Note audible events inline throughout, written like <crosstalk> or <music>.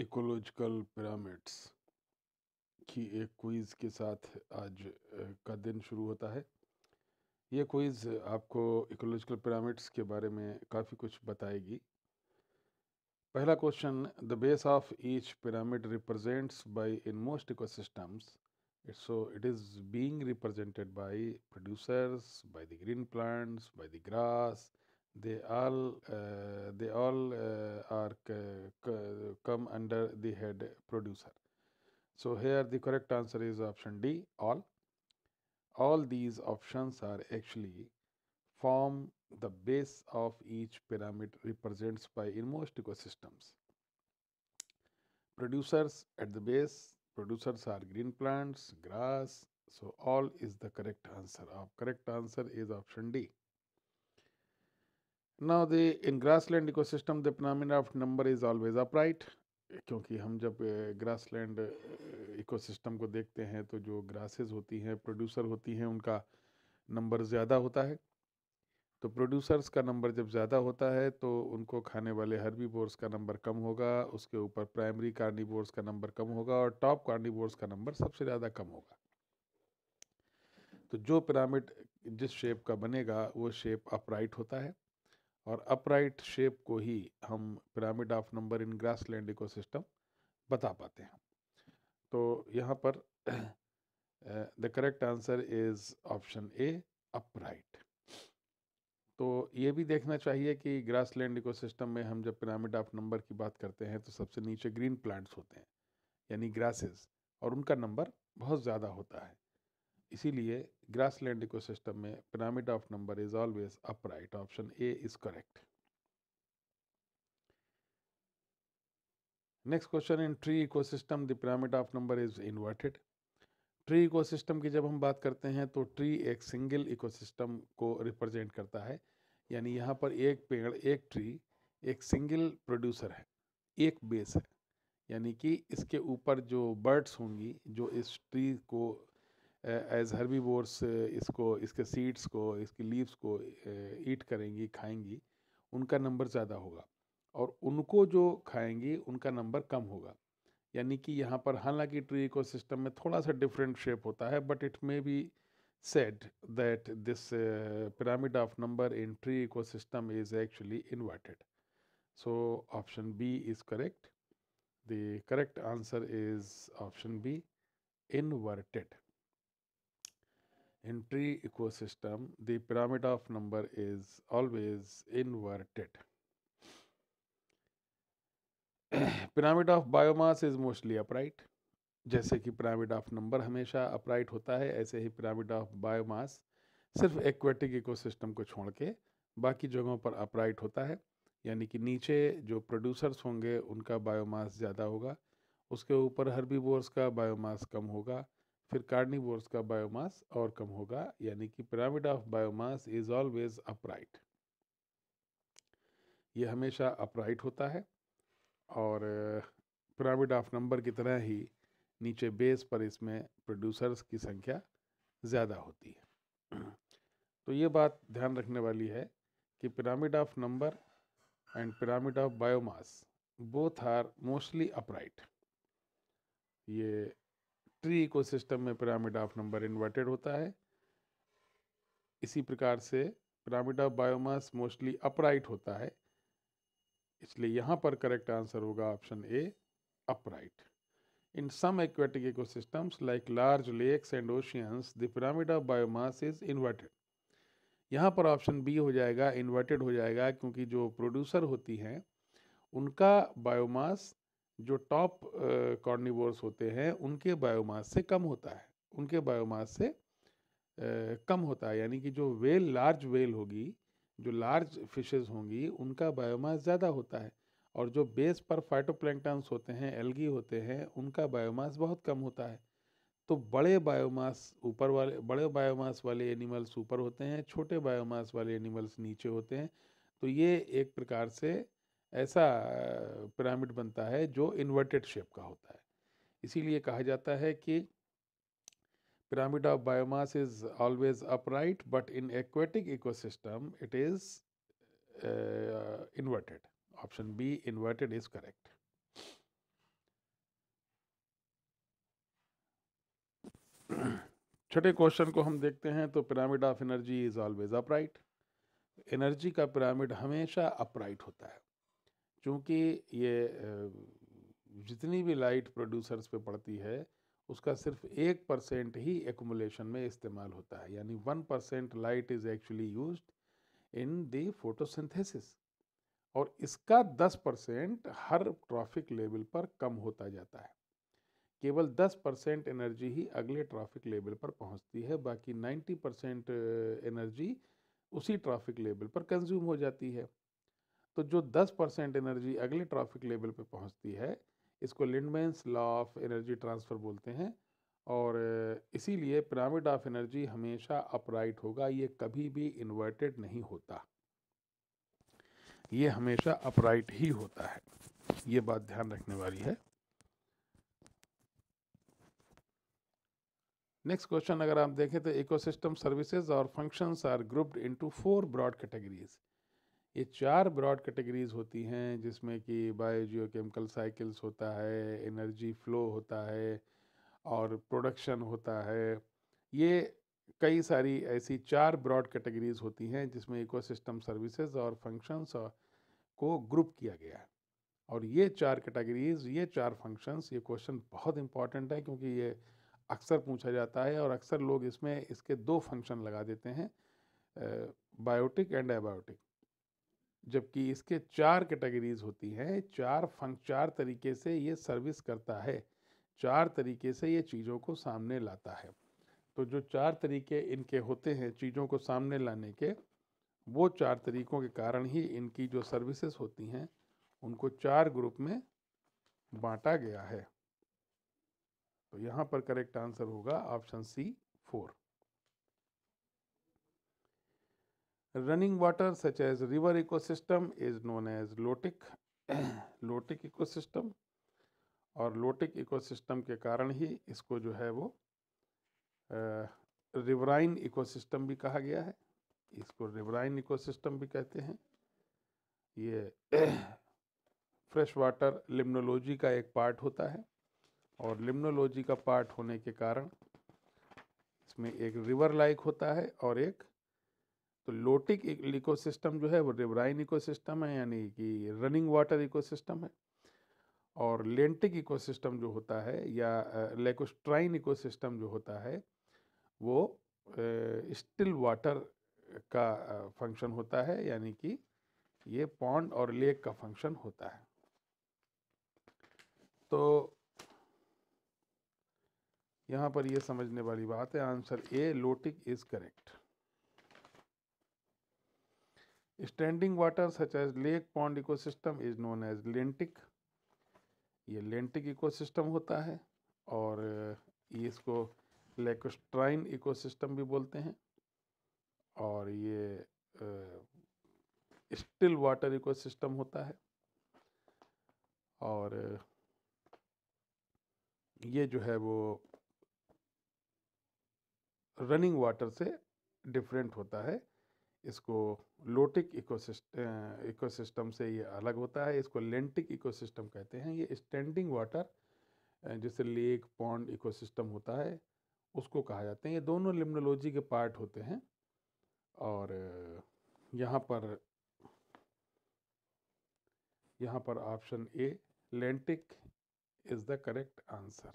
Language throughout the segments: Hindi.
इकोलॉजिकल पिरामिड्स की एक क्विज़ के साथ आज का दिन शुरू होता है ये क्विज़ आपको इकोलॉजिकल पिरामिड्स के बारे में काफ़ी कुछ बताएगी पहला question the base of each pyramid represents by in most ecosystems so it is being represented by producers by the green plants by the grass they all uh, they all uh, are come under the head producer so here the correct answer is option d all all these options are actually form the base of each pyramid represents by in most ecosystems producers at the base producers are green plants grass so all is the correct answer of correct answer is option d Now the in grassland ecosystem the phenomena of number is always upright क्योंकि हम जब ग्रासलैंड इकोसिस्टम को देखते हैं तो जो ग्रासेस होती हैं प्रोड्यूसर होती हैं उनका नंबर ज़्यादा होता है तो प्रोड्यूसर्स का नंबर जब ज़्यादा होता है तो उनको खाने वाले बोर्स का नंबर कम होगा उसके ऊपर प्राइमरी बोर्स का नंबर कम होगा और टॉप बोर्स का नंबर सबसे ज़्यादा कम होगा तो जो पिरामिड जिस शेप का बनेगा वो शेप अपराइट होता है और अपराइट शेप को ही हम pyramid of number in grassland eco बता पाते हैं तो यहाँ पर the correct answer is option A upright तो ये भी देखना चाहिए कि ग्रास लैंड इको में हम जब पिरामिड ऑफ नंबर की बात करते हैं तो सबसे नीचे ग्रीन प्लांट्स होते हैं यानी ग्रासेस और उनका नंबर बहुत ज़्यादा होता है इसीलिए ग्रासलैंड इकोसिस्टम में pyramid of number is always upright option A is correct next question in tree ecosystem the pyramid of number is inverted tree ecosystem की जब हम बात करते हैं तो ट्री एक सिंगल इकोसिस्टम को रिप्रेजेंट करता है यानी यहाँ पर एक पेड़ एक ट्री एक सिंगल प्रोड्यूसर है एक बेस है यानी कि इसके ऊपर जो बर्ड्स होंगी जो इस ट्री को एज बोर्स इसको इसके सीड्स को इसकी लीव्स को ईट करेंगी खाएंगी उनका नंबर ज़्यादा होगा और उनको जो खाएंगी उनका नंबर कम होगा यानी कि यहाँ पर हालांकि ट्री इको सिस्टम में थोड़ा सा डिफरेंट शेप होता है but it may be said that this pyramid of number in tree ecosystem is actually inverted so option B is correct the correct answer is option B inverted in tree ecosystem the pyramid of number is always inverted <clears throat> pyramid of biomass is mostly upright जैसे कि पिरामिड ऑफ नंबर हमेशा अपराइट होता है ऐसे ही पिरामिड ऑफ बायोमास सिर्फ एक्वेटिक इकोसिस्टम को छोड़ के बाकी जगहों पर अपराइट होता है यानी कि नीचे जो प्रोड्यूसर्स होंगे उनका बायोमास ज़्यादा होगा उसके ऊपर हर्बीवोर्स का बायोमास कम होगा फिर कार्निवोर्स का बायोमास और कम होगा यानी कि pyramid of biomass is always upright ये हमेशा अपराइट होता है और पिरामिड ऑफ नंबर की तरह ही नीचे बेस पर इसमें प्रोड्यूसर्स की संख्या ज़्यादा होती है तो ये बात ध्यान रखने वाली है कि pyramid of number and pyramid of biomass both are mostly upright ये ट्री इकोसिस्टम में पिरामिड ऑफ नंबर इन्वर्टेड होता है इसी प्रकार से pyramid of biomass mostly upright होता है इसलिए यहाँ पर करेक्ट आंसर होगा option A upright in some aquatic ecosystems like large lakes and oceans the pyramid of biomass is inverted यहाँ पर ऑप्शन बी हो जाएगा इन्वर्टेड हो जाएगा क्योंकि जो प्रोड्यूसर होती हैं उनका बायोमास जो टॉप कॉर्निवोर्स होते हैं उनके बायोमास से कम होता है उनके बायोमास से कम होता है यानी कि जो वेल लार्ज वेल होगी जो लार्ज फिशेस होंगी उनका बायोमास ज़्यादा होता है और जो बेस पर फाइटोप्लैंक्टन्स होते हैं एल्गी होते हैं उनका बायोमास बहुत कम होता है तो बड़े बायोमास ऊपर वाले बड़े बायोमास वाले एनिमल्स ऊपर होते हैं छोटे बायोमास वाले एनिमल्स नीचे होते हैं तो ये एक प्रकार से ऐसा पिरामिड बनता है जो इन्वर्टेड शेप का होता है इसीलिए कहा जाता है कि pyramid of biomass is always upright but in aquatic ecosystem it is inverted option B inverted is correct छठे क्वेश्चन को हम देखते हैं तो pyramid of energy is always upright energy का पिरामिड हमेशा अपराइट होता है चूँकि ये जितनी भी लाइट प्रोड्यूसर्स पे पड़ती है उसका सिर्फ एक परसेंट ही एकुमुलेशन में इस्तेमाल होता है यानी one percent light is actually use in the photosynthesis और इसका दस परसेंट हर ट्रॉफिक लेवल पर कम होता जाता है केवल दस परसेंट एनर्जी ही अगले ट्रॉफिक लेवल पर पहुंचती है बाकी नाइन्टी परसेंट एनर्जी उसी ट्रॉफिक लेवल पर कंज्यूम हो जाती है तो जो 10 परसेंट एनर्जी अगले ट्रॉफिक लेवल पे पहुंचती है इसको Lindeman's law of energy transfer बोलते हैं और इसीलिए पिरामिड ऑफ एनर्जी हमेशा अपराइट होगा ये कभी भी इन्वर्टेड नहीं होता ये हमेशा अपराइट ही होता है ये बात ध्यान रखने वाली है नेक्स्ट क्वेश्चन अगर आप देखें तो इकोसिस्टम सर्विसेज और functions are grouped into four broad categories ये चार ब्रॉड कैटेगरीज होती हैं जिसमें कि बायोजियो केमिकल साइकिल्स होता है एनर्जी फ्लो होता है और प्रोडक्शन होता है ये कई सारी ऐसी चार ब्रॉड कैटेगरीज होती हैं जिसमें इकोसिस्टम सर्विसेज और फंक्शंस को ग्रुप किया गया है और ये चार कैटेगरीज ये चार फंक्शंस ये क्वेश्चन बहुत इंपॉर्टेंट है क्योंकि ये अक्सर पूछा जाता है और अक्सर लोग इसमें इसके दो फंक्शन लगा देते हैं बायोटिक एंड एबायोटिक जबकि इसके चार कैटेगरीज होती हैं चार फंक चार तरीके से ये सर्विस करता है चार तरीके से ये चीज़ों को सामने लाता है तो जो चार तरीके इनके होते हैं चीज़ों को सामने लाने के वो चार तरीक़ों के कारण ही इनकी जो सर्विसेज होती हैं उनको चार ग्रुप में बांटा गया है तो यहाँ पर करेक्ट आंसर होगा option C four Running water such as river ecosystem is known as lotic lotic <clears throat> ecosystem और लोटिक इकोसिस्टम के कारण ही इसको जो है वो रिवराइन इकोसिस्टम भी कहा गया है इसको रिवराइन इकोसिस्टम भी कहते हैं ये फ्रेश वाटर लिम्नोलॉजी का एक पार्ट होता है और लिम्नोलॉजी का पार्ट होने के कारण इसमें एक रिवर लाइक होता है और एक तो लोटिक इकोसिस्टम जो है वो रिवराइन इकोसिस्टम है यानी कि रनिंग वाटर इकोसिस्टम है और लेंटिक इकोसिस्टम जो होता है या लेकोस्ट्राइन इकोसिस्टम जो होता है वो स्टिल वाटर का फंक्शन होता है यानी कि ये पॉन्ड और लेक का फंक्शन होता है तो यहाँ पर ये समझने वाली बात है answer A lotic is correct standing water such as lake pond ecosystem is known as lentic ये लेंटिक इकोसिस्टम होता है और ये इसको लेकोस्ट्राइन इकोसिस्टम भी बोलते हैं और ये स्टिल वाटर इकोसिस्टम होता है और ये जो है वो रनिंग वाटर से डिफरेंट होता है इसको लोटिक इकोसिस्टम से ये अलग होता है इसको लेंटिक इकोसिस्टम कहते हैं ये स्टैंडिंग वाटर जैसे लेक पॉन्ड इकोसिस्टम होता है उसको कहा जाते हैं ये दोनों लिम्नोलॉजी के पार्ट होते हैं और यहाँ पर यहाँ पर option A lentic is the correct answer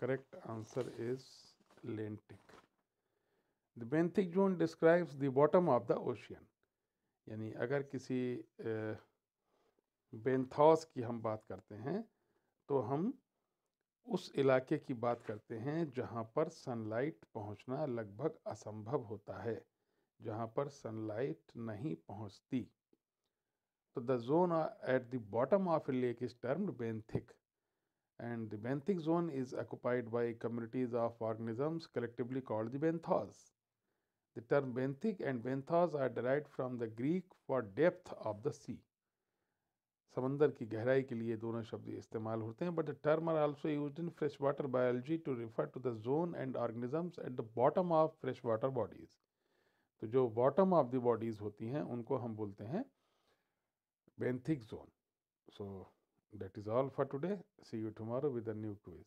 correct answer is Atlantic. The benthic zone describes the bottom of the ocean. यानी अगर किसी बेंथॉस की हम बात करते हैं तो हम उस इलाके की बात करते हैं जहाँ पर सनलाइट पहुँचना लगभग असंभव होता है जहाँ पर सनलाइट नहीं पहुँचती तो the zone at the bottom of a lake is termed benthic and the benthic zone is occupied by communities of organisms collectively called the benthos. The term benthic and benthos are derived from the Greek for depth of the sea. समंदर की गहराई के लिए दोनों शब्द इस्तेमाल होते हैं but the term are also used in fresh water biology to refer to the zone and organisms at the bottom of fresh water bodies तो जो बॉटम ऑफ द बॉडीज़ होती हैं उनको हम बोलते हैं benthic zone so That is all for today. See you tomorrow with a new quiz.